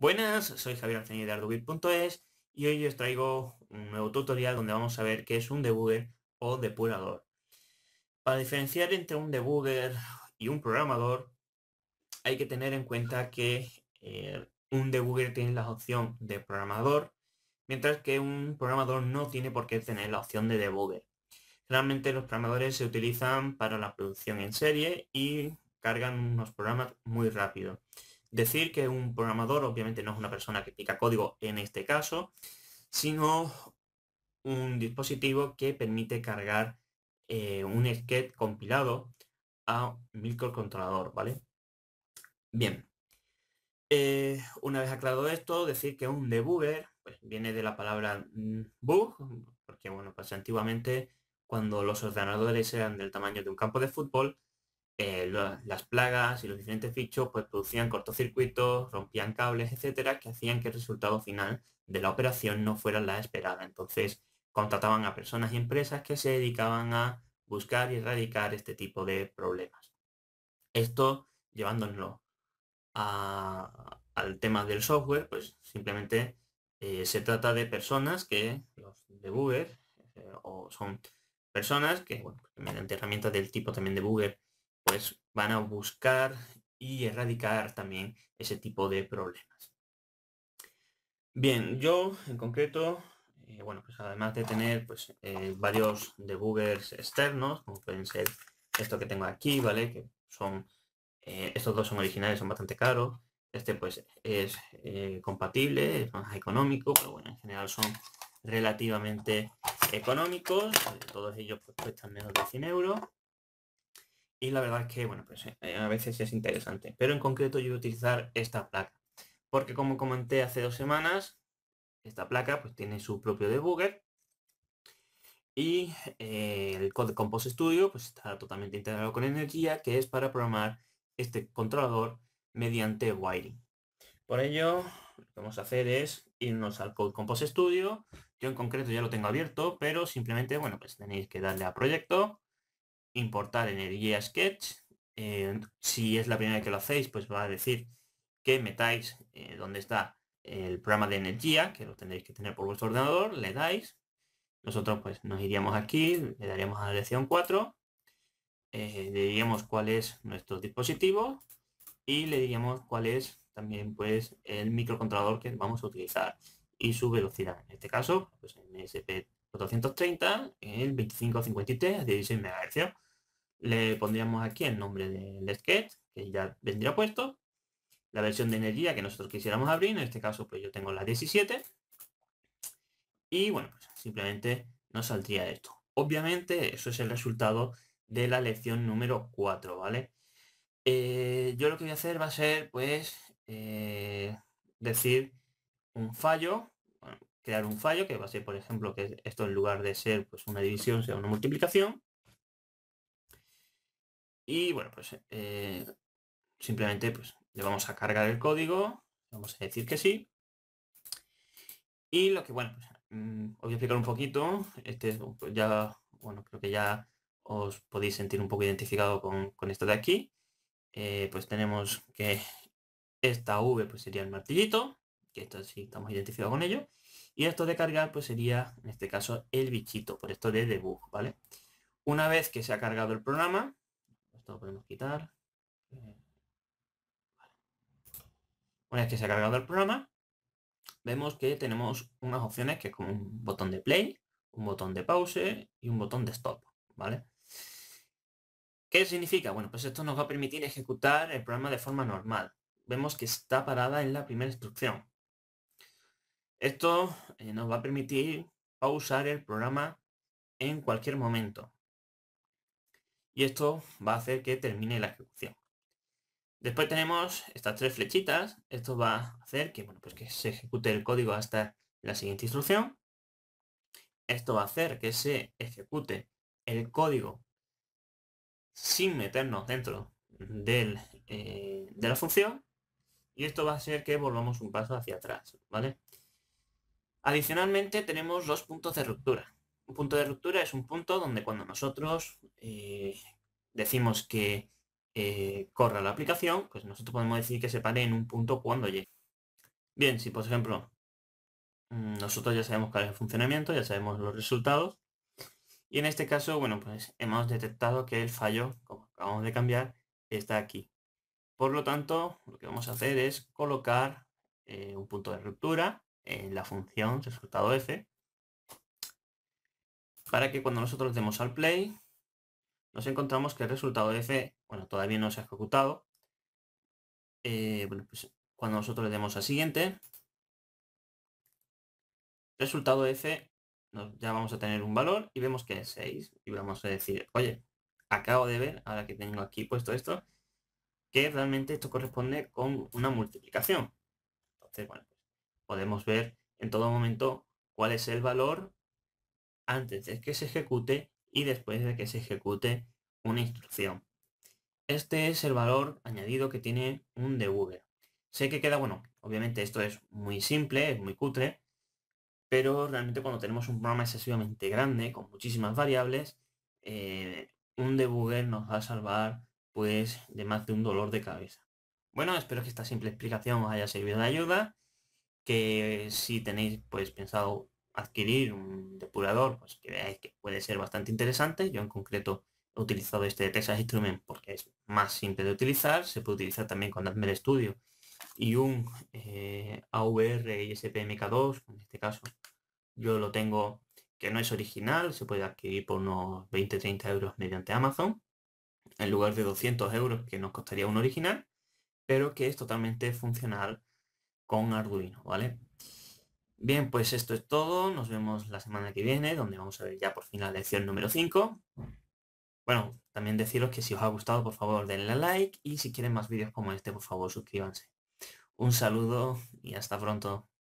Buenas, soy Javier Arceñi de ardubit.es y hoy os traigo un nuevo tutorial donde vamos a ver qué es un debugger o depurador. Para diferenciar entre un debugger y un programador, hay que tener en cuenta que eh, un debugger tiene la opción de programador, mientras que un programador no tiene por qué tener la opción de debugger. Realmente los programadores se utilizan para la producción en serie y cargan unos programas muy rápido. Decir que un programador obviamente no es una persona que pica código en este caso, sino un dispositivo que permite cargar eh, un sketch compilado a microcontrolador, ¿vale? Bien. Eh, una vez aclarado esto, decir que un debugger pues, viene de la palabra bug, porque bueno, pues antiguamente cuando los ordenadores eran del tamaño de un campo de fútbol, eh, las plagas y los diferentes fichos pues producían cortocircuitos, rompían cables, etcétera, que hacían que el resultado final de la operación no fuera la esperada. Entonces contrataban a personas y empresas que se dedicaban a buscar y erradicar este tipo de problemas. Esto llevándonos al tema del software, pues simplemente eh, se trata de personas que, los debuggers, eh, o son personas que, bueno, pues, mediante herramientas del tipo también de debugger, pues van a buscar y erradicar también ese tipo de problemas. Bien, yo en concreto, eh, bueno, pues además de tener pues eh, varios debuggers externos, como pueden ser esto que tengo aquí, ¿vale? Que son, eh, estos dos son originales, son bastante caros. Este pues es compatible, es más económico, pero bueno, en general son relativamente económicos. Todos ellos pues, cuestan menos de 100 euros y la verdad es que, bueno, pues eh, a veces es interesante. Pero en concreto yo voy a utilizar esta placa. Porque como comenté hace dos semanas, esta placa pues tiene su propio debugger. Y eh, el Code compost Studio pues está totalmente integrado con energía, que es para programar este controlador mediante wiring. Por ello, lo que vamos a hacer es irnos al Code Compost Studio. Yo en concreto ya lo tengo abierto, pero simplemente, bueno, pues tenéis que darle a proyecto importar energía Sketch. Eh, si es la primera vez que lo hacéis, pues va a decir que metáis eh, donde está el programa de energía, que lo tendréis que tener por vuestro ordenador, le dais. Nosotros pues nos iríamos aquí, le daríamos a la dirección 4, eh, le diríamos cuál es nuestro dispositivo y le diríamos cuál es también pues el microcontrolador que vamos a utilizar y su velocidad. En este caso, pues en SP 430 el 2553 a 16 MHz. Le pondríamos aquí el nombre del sketch, que ya vendría puesto. La versión de energía que nosotros quisiéramos abrir, en este caso pues yo tengo la 17. Y bueno, pues, simplemente nos saldría esto. Obviamente eso es el resultado de la lección número 4, ¿vale? Eh, yo lo que voy a hacer va a ser pues eh, decir un fallo, crear un fallo que va a ser, por ejemplo, que esto en lugar de ser pues, una división sea una multiplicación. Y bueno, pues eh, simplemente pues, le vamos a cargar el código, vamos a decir que sí. Y lo que, bueno, pues, mm, os voy a explicar un poquito, este pues, ya, bueno, creo que ya os podéis sentir un poco identificado con, esto de aquí. Eh, pues tenemos que esta V pues sería el martillito, que esto sí estamos identificados con ello. Y esto de cargar, pues sería, en este caso, el bichito, por esto de debug, ¿vale? Una vez que se ha cargado el programa, esto lo podemos quitar. Una vez que se ha cargado el programa, vemos que tenemos unas opciones que es como un botón de play, un botón de pause y un botón de stop, ¿vale? ¿Qué significa? Bueno, pues esto nos va a permitir ejecutar el programa de forma normal. Vemos que está parada en la primera instrucción. Esto eh, nos va a permitir pausar el programa en cualquier momento. Y esto va a hacer que termine la ejecución. Después tenemos estas tres flechitas. Esto va a hacer que, pues que se ejecute el código hasta la siguiente instrucción. Esto va a hacer que se ejecute el código sin meternos dentro eh, de la función. Y esto va a hacer que volvamos un paso hacia atrás, ¿vale? Adicionalmente tenemos dos puntos de ruptura. Un punto de ruptura es un punto donde cuando nosotros eh, decimos que eh, corra la aplicación, pues nosotros podemos decir que se pare en un punto cuando llegue. Bien, si por ejemplo mm, nosotros ya sabemos cuál es el funcionamiento, ya sabemos los resultados, y en este caso, bueno, pues hemos detectado que el fallo, como acabamos de cambiar, está aquí. Por lo tanto, lo que vamos a hacer es colocar eh, un punto de ruptura en la función resultado f para que cuando nosotros demos al play nos encontramos que el resultado f, bueno, todavía no se ha ejecutado. Eh, pues, cuando nosotros le demos al siguiente, resultado f, ya vamos a tener un valor y vemos que es 6 y vamos a decir, oye, acabo de ver, ahora que tengo aquí puesto esto, que realmente esto corresponde con una multiplicación. Entonces, bueno, pues, podemos ver en todo momento cuál es el valor antes de que se ejecute y después de que se ejecute una instrucción. Este es el valor añadido que tiene un debugger. Sé que queda, bueno, obviamente esto es muy simple, es muy cutre, pero realmente cuando tenemos un programa excesivamente grande, con muchísimas variables, eh, un debugger nos va a salvar pues de más de un dolor de cabeza. Bueno, espero que esta simple explicación os haya servido de ayuda que si tenéis pues pensado adquirir un depurador, pues que veáis que puede ser bastante interesante. Yo en concreto he utilizado este de Texas Instrument porque es más simple de utilizar. Se puede utilizar también con el Studio y un eh, SP mk 2 en este caso yo lo tengo que no es original, se puede adquirir por unos 20-30 euros mediante Amazon, en lugar de 200 euros que nos costaría un original, pero que es totalmente funcional con Arduino, ¿vale? Bien, pues esto es todo. Nos vemos la semana que viene, donde vamos a ver ya por fin la lección número 5. Bueno, también deciros que si os ha gustado, por favor, denle like y si quieren más vídeos como este, por favor, suscríbanse. Un saludo y hasta pronto.